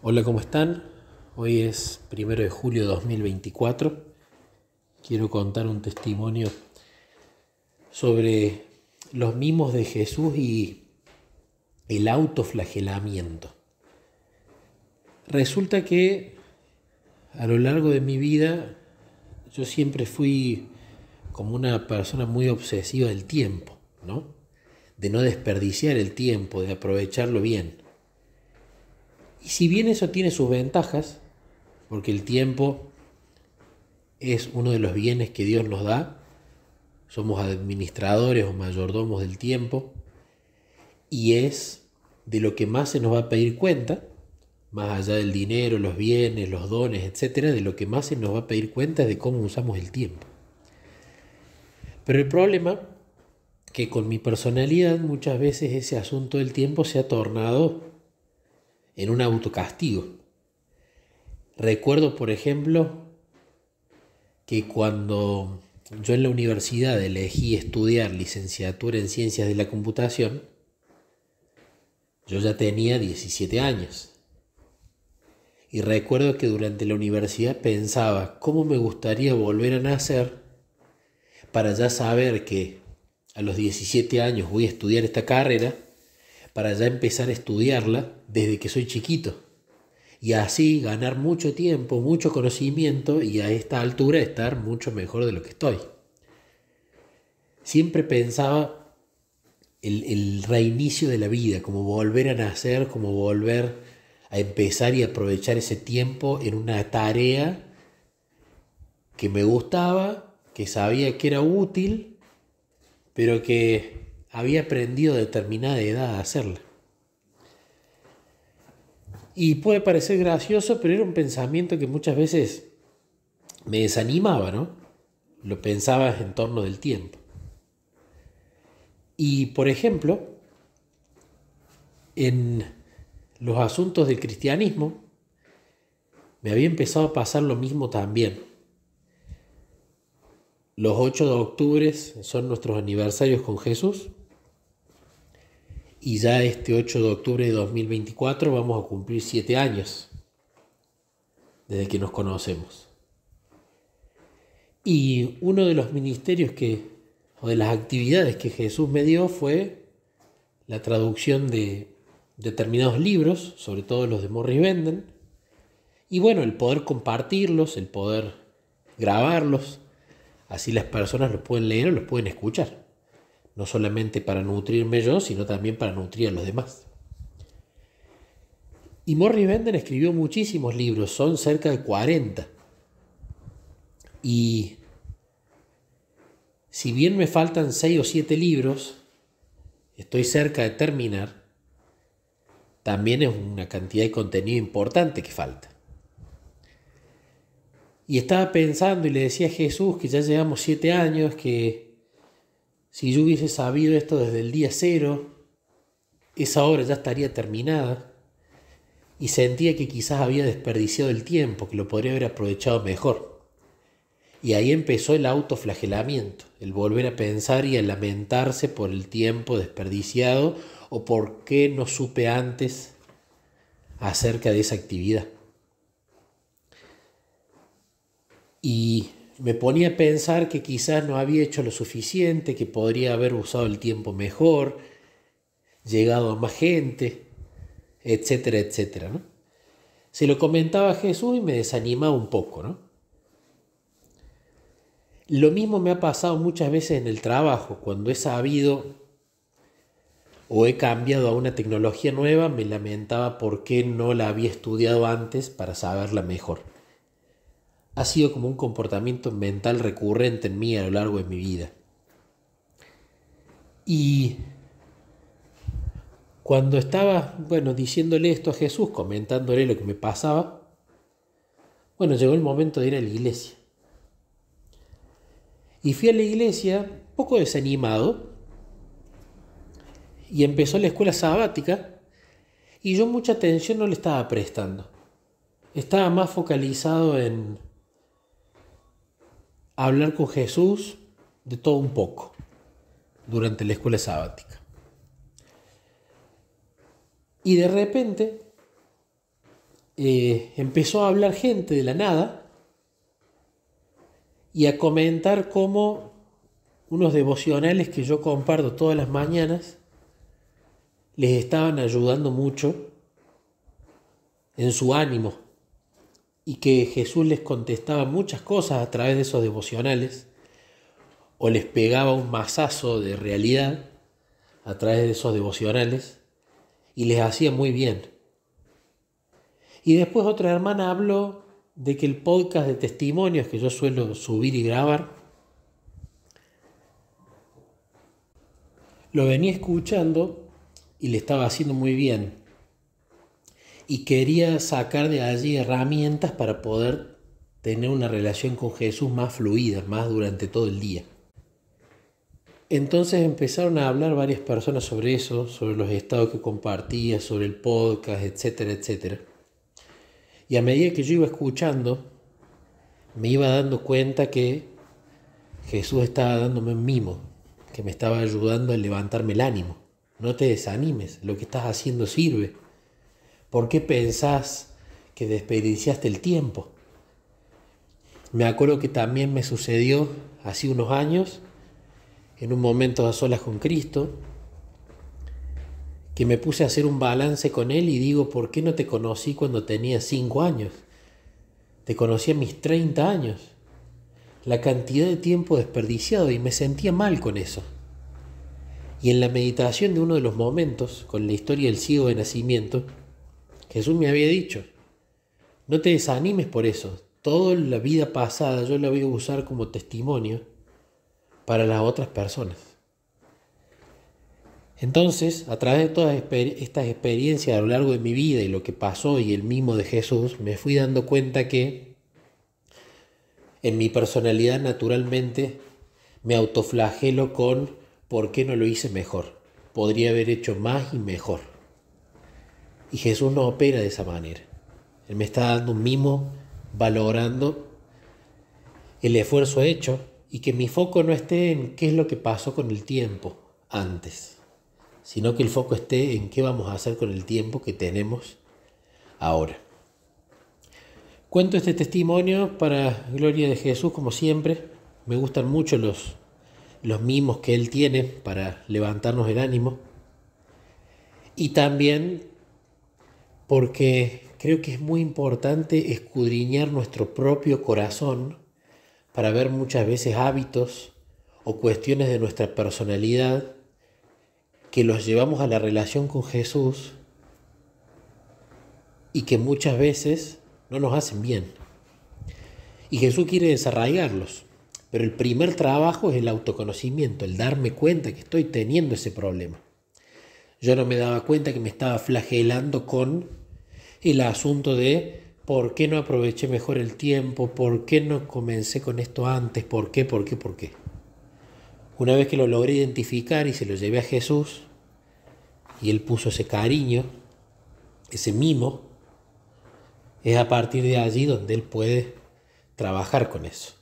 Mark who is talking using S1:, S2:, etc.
S1: Hola, ¿cómo están? Hoy es primero de julio de 2024. Quiero contar un testimonio sobre los mimos de Jesús y el autoflagelamiento. Resulta que a lo largo de mi vida yo siempre fui como una persona muy obsesiva del tiempo, ¿no? De no desperdiciar el tiempo, de aprovecharlo bien y si bien eso tiene sus ventajas, porque el tiempo es uno de los bienes que Dios nos da, somos administradores o mayordomos del tiempo, y es de lo que más se nos va a pedir cuenta, más allá del dinero, los bienes, los dones, etc., de lo que más se nos va a pedir cuenta es de cómo usamos el tiempo. Pero el problema que con mi personalidad muchas veces ese asunto del tiempo se ha tornado en un autocastigo. Recuerdo, por ejemplo, que cuando yo en la universidad elegí estudiar licenciatura en ciencias de la computación, yo ya tenía 17 años. Y recuerdo que durante la universidad pensaba cómo me gustaría volver a nacer para ya saber que a los 17 años voy a estudiar esta carrera para ya empezar a estudiarla desde que soy chiquito. Y así ganar mucho tiempo, mucho conocimiento y a esta altura estar mucho mejor de lo que estoy. Siempre pensaba el, reinicio de la vida, como volver a nacer, como volver a empezar y aprovechar ese tiempo en una tarea que me gustaba, que sabía que era útil, pero que había aprendido a determinada edad a hacerla. Y puede parecer gracioso, pero era un pensamiento que muchas veces me desanimaba, ¿no? Lo pensaba en torno del tiempo. Y, por ejemplo, en los asuntos del cristianismo, me había empezado a pasar lo mismo también. Los 8 de octubre son nuestros aniversarios con Jesús, y ya este 8 de octubre de 2024 vamos a cumplir 7 años desde que nos conocemos. Y uno de los ministerios que, o de las actividades que Jesús me dio fue la traducción de determinados libros, sobre todo los de Morris Venden, y bueno, el poder compartirlos, el poder grabarlos, así las personas los pueden leer o los pueden escuchar no solamente para nutrirme yo, sino también para nutrir a los demás. Y Morris Benden escribió muchísimos libros, son cerca de 40. Y si bien me faltan 6 o 7 libros, estoy cerca de terminar, también es una cantidad de contenido importante que falta. Y estaba pensando y le decía a Jesús que ya llevamos 7 años, que si yo hubiese sabido esto desde el día cero, esa obra ya estaría terminada y sentía que quizás había desperdiciado el tiempo, que lo podría haber aprovechado mejor. Y ahí empezó el autoflagelamiento, el volver a pensar y a lamentarse por el tiempo desperdiciado o por qué no supe antes acerca de esa actividad. Y me ponía a pensar que quizás no había hecho lo suficiente, que podría haber usado el tiempo mejor, llegado a más gente, etcétera, etcétera. Se lo comentaba a Jesús y me desanimaba un poco. Lo mismo me ha pasado muchas veces en el trabajo, cuando he sabido o he cambiado a una tecnología nueva, me lamentaba por qué no la había estudiado antes para saberla mejor ha sido como un comportamiento mental recurrente en mí a lo largo de mi vida. Y cuando estaba, bueno, diciéndole esto a Jesús, comentándole lo que me pasaba, bueno, llegó el momento de ir a la iglesia. Y fui a la iglesia poco desanimado y empezó la escuela sabática y yo mucha atención no le estaba prestando. Estaba más focalizado en hablar con Jesús de todo un poco durante la escuela sabática. Y de repente eh, empezó a hablar gente de la nada y a comentar cómo unos devocionales que yo comparto todas las mañanas les estaban ayudando mucho en su ánimo y que Jesús les contestaba muchas cosas a través de esos devocionales, o les pegaba un mazazo de realidad a través de esos devocionales, y les hacía muy bien. Y después otra hermana habló de que el podcast de testimonios que yo suelo subir y grabar, lo venía escuchando y le estaba haciendo muy bien y quería sacar de allí herramientas para poder tener una relación con Jesús más fluida, más durante todo el día. Entonces empezaron a hablar varias personas sobre eso, sobre los estados que compartía, sobre el podcast, etcétera, etcétera. Y a medida que yo iba escuchando, me iba dando cuenta que Jesús estaba dándome un mimo, que me estaba ayudando a levantarme el ánimo. No te desanimes, lo que estás haciendo sirve ¿Por qué pensás que desperdiciaste el tiempo? Me acuerdo que también me sucedió hace unos años, en un momento a solas con Cristo, que me puse a hacer un balance con Él y digo, ¿por qué no te conocí cuando tenía cinco años? Te conocí a mis 30 años. La cantidad de tiempo desperdiciado y me sentía mal con eso. Y en la meditación de uno de los momentos, con la historia del ciego de nacimiento, Jesús me había dicho. No te desanimes por eso. Toda la vida pasada yo la voy a usar como testimonio para las otras personas. Entonces, a través de todas estas experiencias a lo largo de mi vida y lo que pasó y el mismo de Jesús, me fui dando cuenta que en mi personalidad naturalmente me autoflagelo con por qué no lo hice mejor. Podría haber hecho más y mejor. Y Jesús no opera de esa manera. Él me está dando un mimo, valorando el esfuerzo hecho y que mi foco no esté en qué es lo que pasó con el tiempo antes, sino que el foco esté en qué vamos a hacer con el tiempo que tenemos ahora. Cuento este testimonio para gloria de Jesús, como siempre. Me gustan mucho los, los mimos que Él tiene para levantarnos el ánimo. Y también porque creo que es muy importante escudriñar nuestro propio corazón para ver muchas veces hábitos o cuestiones de nuestra personalidad que los llevamos a la relación con Jesús y que muchas veces no nos hacen bien. Y Jesús quiere desarraigarlos, pero el primer trabajo es el autoconocimiento, el darme cuenta que estoy teniendo ese problema. Yo no me daba cuenta que me estaba flagelando con el asunto de por qué no aproveché mejor el tiempo, por qué no comencé con esto antes, por qué, por qué, por qué. Una vez que lo logré identificar y se lo llevé a Jesús, y él puso ese cariño, ese mimo, es a partir de allí donde él puede trabajar con eso.